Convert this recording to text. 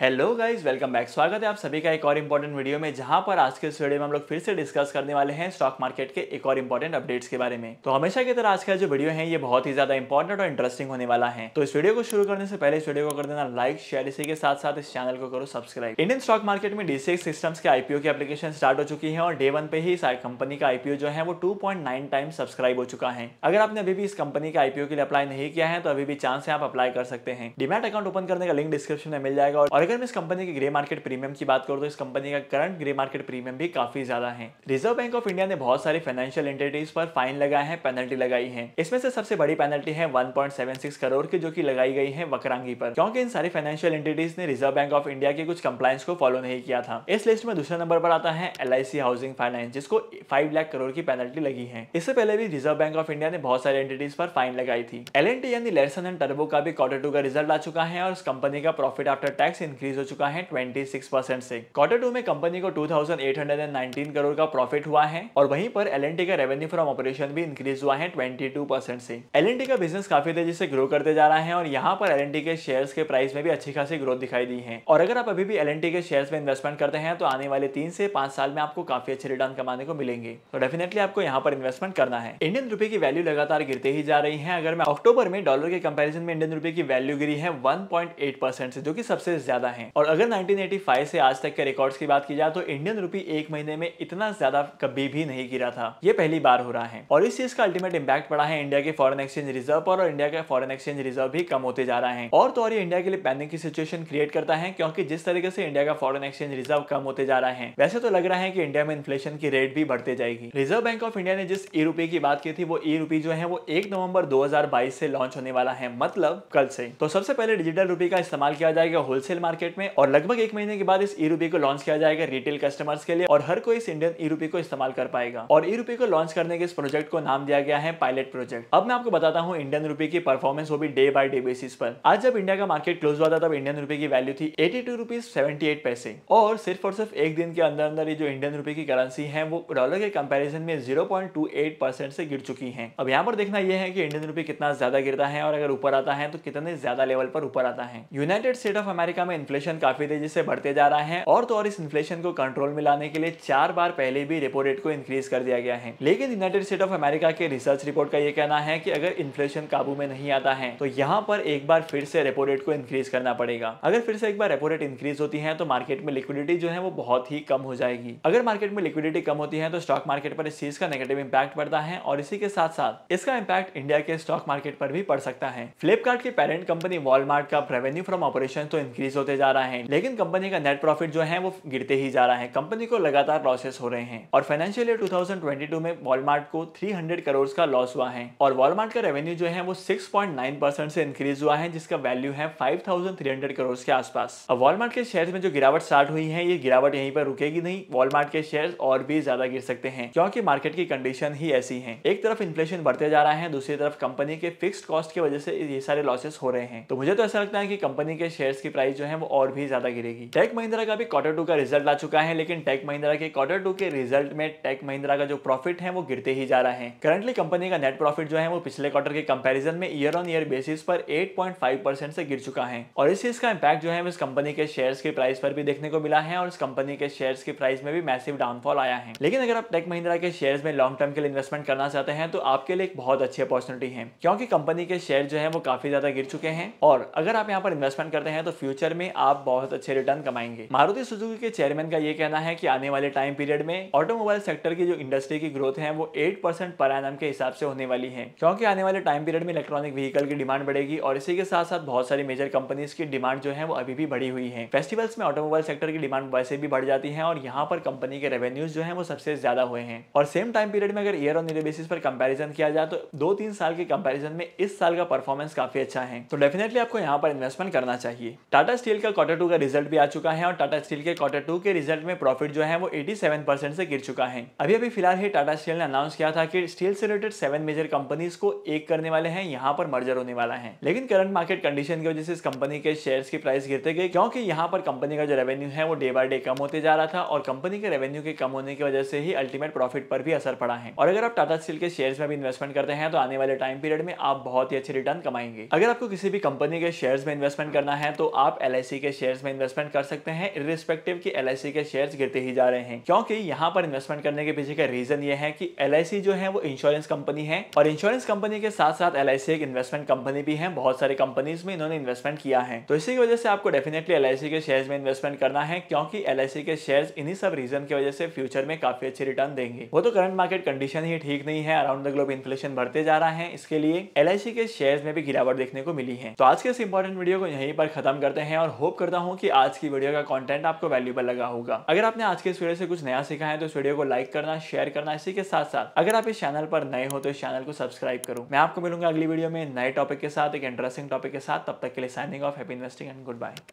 hello guys welcome back स्वागत है आप सभी का एक और इम्पॉर्टेंट वीडियो में जहां पर आज के इस वीडियो में हम लोग फिर से डिस्कस करने वाले हैं स्टॉक मार्केट के एक और इम्पॉर्टेंट अपडेट्स के बारे में तो हमेशा की तरह आज का जो वीडियो है ये बहुत ही ज्यादा इंपॉर्टेंट और इंटरेस्टिंग होने वाला है तो इस वीडियो को शुरू करने से पहले इस वीडियो को कर देना लाइक शेयर इसी के साथ साथ इस चैनल को करो सब्सक्राइब इंडियन स्टॉक मार्केट में डीसीएक्स सिस्टम्स के आईपीओ की एप्लीकेशन स्टार्ट हो चुकी है और डे वन पे ही इस कंपनी का आईपीओ जो है वो टू टाइम सब्सक्राइब हो चुका है अगर आपने अभी भी इस कंपनी के आईपीओ के लिए अप्लाई नहीं किया है तो अभी भी चांस है आप अप्लाई कर सकते हैं डिमेट अकाउंट ओपन करने का लिंक डिस्क्रिप्शन में मिल जाएगा और अगर मैं इस कंपनी के ग्रे मार्केट प्रीमियम की बात करूँ तो इस कंपनी का करंट ग्रे मार्केट प्रीमियम भी काफी ज्यादा है रिजर्व बैंक ऑफ इंडिया ने बहुत सारी फाइनेंशियल एंटिटीज पर फाइन लगाए हैं पेनल्टी लगाई है इसमें से सबसे बड़ी पेनल्टी है 1.76 करोड़ की जो की लगाई गई है वक्रांगी पर क्योंकि इन सारी फाइनेंशियल एंटिटीज ने रिजर्व बैंक ऑफ इंडिया के कुछ कंप्लाइंस को फॉलो नहीं किया था इस लिस्ट में दूसरे नंबर पर आता है एल हाउसिंग फाइनेंस जिसको फाइव लाख करोड़ की पेनल्टी लगी है इससे पहले भी रिजर्व बैंक ऑफ इंडिया ने बहुत सारी एंटिटीज पर फाइन लगाई थी एल यानी लेसन एंड टर्बो का भी क्वार्टर टू का रिजल्ट आ चुका है और इस कंपनी का प्रॉफिट आफ्टर टैक्स इन इंक्रीज हो चुका है 26 परसेंट से क्वार्टर टू में कंपनी को 2,819 करोड़ का प्रॉफिट हुआ है और वहीं पर एल का रेवेन्यू फ्रॉम ऑपरेशन भी इंक्रीज हुआ है 22 परसेंट से एल का बिजनेस काफी तेजी से ग्रो करते जा रहा है और यहाँ पर एल के शेयर के प्राइस में भी अच्छी खासी ग्रोथ दिखाई दी है और अगर आप अभी भी एल के शेयर में इन्वेस्टमेंट करते हैं तो आने वाले तीन से पांच साल में आपको काफी अच्छे रिटर्न कमाने को मिलेंगे तो डेफिनेटली आपको यहाँ पर इन्वेस्टमेंट करना है इंडियन रुपए की वैल्यू लगातार गिरते ही जा रही है अगर मैं अक्टूबर में डॉलर के कंपेरिजन में इंडियन रुपए की वैल्यू गिरी है 1.8 परसेंट से जो कि सबसे ज्यादा ज्यादा है और अगर 1985 से आज तक के रिकॉर्ड्स की बात की जाए तो इंडियन रूपी एक महीने में इतना ज्यादा कभी भी नहीं गिरा था ये पहली बार हो रहा है और इस चीज का अल्टीमेट इम्पैक्ट पड़ा है इंडिया के फॉरन एक्सचेंज रिजर्व पर और इंडिया का फॉरन एक्सचेंज रिजर्व भी कम होते जा रहा है और तो और ये इंडिया के लिए पैनिक की सिचुएशन क्रिएट करता है क्योंकि जिस तरीके से इंडिया का फॉरन एक्सचेंज रिजर्व कम होते जा रहा है वैसे तो लग रहा है की इंडिया में इन्फ्लेशन की रेट भी बढ़ते जाएगी रिजर्व बैंक ऑफ इंडिया ने जिस ई e रुपये की बात की थी वो ई e रूपी जो है वो एक नवंबर 2022 से लॉन्च होने वाला है मतलब कल से तो सबसे पहले डिजिटल रूपी का इस्तेमाल किया जाएगा होलसेल मार्केट मार्केट में और लगभग एक महीने के बाद इस ई को लॉन्च किया जाएगा रिटेल कस्टमर्स के लिए और हर कोई इस इंडियन ई को इस्तेमाल कर पाएगा और ई रूपी को लॉन्च करने के इस प्रोजेक्ट को नाम दिया गया है पायलट प्रोजेक्ट अब मैं आपको बताता हूँ इंडियन रूपी की परफॉर्मेंस वो भी डे बाय डे बेसिस पर आज जब इंडिया का मार्केट क्लोज हुआ था तब इंडियन रूपी की वैल्यू थी eighty two rupees seventy eight पैसे और सिर्फ और सिर्फ एक दिन के अंदर अंदर ये जो इंडियन रूपी की करेंसी है वो डॉलर के कंपेरिजन में zero point two eight percent से गिर चुकी है अब यहाँ पर देखना यह है कि इंडियन रूपी कितना ज्यादा गिरता है और अगर ऊपर आता है तो कितने ज्यादा लेवल पर ऊपर आता है यूनाइटेड स्टेट ऑफ अमेरिका में इन्फ्लेशन काफी तेजी से बढ़ते जा रहा है और तो और इस इन्फ्लेशन को कंट्रोल में लाने के लिए चार बार पहले भी रेपो रेट को इंक्रीज कर दिया गया है लेकिन यूनाइटेड स्टेट ऑफ अमेरिका के रिसर्च रिपोर्ट का ये कहना है कि अगर इन्फ्लेशन काबू में नहीं आता है तो यहाँ पर एक बार फिर से रेपो रेट को इंक्रीज करना पड़ेगा अगर फिर से एक बार रेपो रेट इंक्रीज होती है तो मार्केट में लिक्विडिटी जो है वो बहुत ही कम हो जाएगी अगर मार्केट में लिक्विडिटी कम होती है तो स्टॉक मार्केट पर इस चीज का नेगेटिव इंपैक्ट पड़ता है और इसी के साथ साथ इसका इंपैक्ट इंडिया के स्टॉक मार्केट पर भी पड़ सकता है फ्लिपकार्ट की पेरेंट कंपनी वॉलमार्ट का रेवेन्यू फ्रॉम ऑपरेशन तो इंक्रीज होते जा रहा है लेकिन कंपनी का नेट प्रॉफिट जो है वो गिरते ही जा रहा है कंपनी को लगातार लॉसेस हो रहे हैं और फाइनेंशियल ईयर 2022 में वॉलमार्ट को 300 करोड़ का लॉस हुआ है और वॉलमार्ट का रेवेन्यू जो है वो 6.9 परसेंट से इंक्रीज हुआ है जिसका वैल्यू है 5,300 करोड़ के आसपास अब वॉलमार्ट के शेयर में जो गिरावट स्टार्ट हुई है ये गिरावट यहीं पर रुकेगी नहीं वॉलमार्ट के शेयर और भी ज्यादा गिर सकते हैं क्योंकि मार्केट की कंडीशन ही ऐसी है एक तरफ इन्फ्लेशन बढ़ते जा रहा है दूसरी तरफ कंपनी के फिक्स कॉस्ट की वजह से ये सारे लॉसेस हो रहे हैं तो मुझे तो ऐसा लगता है कि कंपनी के शेयर की प्राइस जो है वो और भी ज़्यादा गिरेगी टेक महिंद्रा का भी क्वार्टर टू का रिजल्ट आ चुका है लेकिन टेक महिंद्रा के क्वार्टर टू के रिजल्ट में टेक महिंद्रा का जो प्रॉफिट है वो गिरते ही जा रहा है करंटली कंपनी का नेट प्रॉफिट जो है वो पिछले क्वार्टर के कंपेरिजन में ईयर ऑन ईयर बेसिस पर एट परसेंट से गिर चुका है और इस चीज का इम्पैक्ट जो है इस कंपनी के शेयर के प्राइस पर भी देखने को मिला है और इस कंपनी के शेयर के प्राइस में भी मैसिव डाउनफॉल आया है लेकिन अगर आप टेक महिंद्रा के शेयर में लॉन्ग टर्म के लिए इन्वेस्टमेंट करना चाहते हैं तो आपके लिए एक बहुत अच्छी अपॉर्चुनिटी है क्योंकि कंपनी के शेयर जो है वो काफी ज्यादा गिर चुके हैं और अगर आप यहाँ पर इन्वेस्टमेंट करते हैं तो फ्यूचर में में आप बहुत अच्छे रिटर्न कमाएंगे मारुति सुजुकी के चेयरमैन का ये कहना है कि आने वाले टाइम पीरियड में ऑटोमोबाइल सेक्टर की जो इंडस्ट्री की ग्रोथ है वो एट परसेंट पर एनम के हिसाब से होने वाली है क्योंकि आने वाले टाइम पीरियड में इलेक्ट्रॉनिक व्हीकल की डिमांड बढ़ेगी और इसी के साथ साथ बहुत सारी मेजर कंपनीज की डिमांड जो है वो अभी भी बढ़ी हुई है फेस्टिवल्स में ऑटोमोबाइल सेक्टर की डिमांड वैसे भी बढ़ जाती है और यहाँ पर कंपनी के रेवेन्यूज जो है वो सबसे ज्यादा हुए हैं और सेम टाइम पीरियड में अगर ईयर ऑन ईयर बेसिस पर कंपेरिजन किया जाए तो दो तीन साल के कंपेरिजन में इस साल का परफॉर्मेंस काफी अच्छा है तो डेफिनेटली आपको यहाँ पर इन्वेस्टमेंट करना चाहिए टाटा स्टील स्टील का क्वार्टर टू का रिजल्ट भी आ चुका है और टाटा स्टील के क्वार्टर टू के रिजल्ट में प्रॉफिट जो है वो 87 परसेंट से गिर चुका है अभी अभी फिलहाल ही टाटा स्टील ने अनाउंस किया था कि स्टील से रिलेटेड सेवन मेजर कंपनीज को एक करने वाले हैं यहाँ पर मर्जर होने वाला है लेकिन करंट मार्केट कंडीशन की वजह से इस कंपनी के शेयर की प्राइस गिरते गए क्योंकि यहाँ पर कंपनी का जो रेवेन्यू है वो डे बाय डे कम होते जा रहा था और कंपनी के रेवेन्यू के कम होने की वजह से ही अल्टीमेट प्रॉफिट पर भी असर पड़ा है और अगर आप टाटा स्टील के शेयर में भी इन्वेस्टमेंट करते हैं तो आने वाले टाइम पीरियड में आप बहुत ही अच्छे रिटर्न कमाएंगे अगर आपको किसी भी कंपनी के शेयर में इन्वेस्टमेंट करना है तो आप एल के शेयर्स में इन्वेस्टमेंट कर सकते हैं इरिस्पेक्टिव कि एल के शेयर्स गिरते ही जा रहे हैं क्योंकि यहाँ पर इन्वेस्टमेंट करने के पीछे का रीजन ये है कि एल जो है वो इंश्योरेंस कंपनी है और इंश्योरेंस कंपनी के साथ साथ एल एक इन्वेस्टमेंट कंपनी भी है बहुत सारी कंपनीज में इन्होंने इन्वेस्टमेंट किया है तो इसी की वजह से आपको डेफिनेटली एल के शेयर में इन्वेस्टमेंट करना है क्योंकि एल के शेयर इन्हीं सब रीजन की वजह से फ्यूचर में काफी अच्छे रिटर्न देंगे वो तो करंट मार्केट कंडीशन ही ठीक नहीं है अराउंड द ग्लोब इन्फ्लेशन बढ़ते जा रहा है इसके लिए एल के शेयर्स में भी गिरावट देखने को मिली है तो आज के इस इंपॉर्टेंट वीडियो को यहीं पर खत्म करते हैं और होप करता हूँ कि आज की वीडियो का कंटेंट आपको वैल्यूबल लगा होगा अगर आपने आज के इस वीडियो से कुछ नया सीखा है तो इस वीडियो को लाइक करना शेयर करना इसी के साथ साथ अगर आप इस चैनल पर नए हो तो इस चैनल को सब्सक्राइब करो मैं आपको मिलूंगा अगली वीडियो में नए टॉपिक के साथ एक इंटरेस्टिंग टॉपिक के साथ तब तक के लिए signing off happy investing and good bye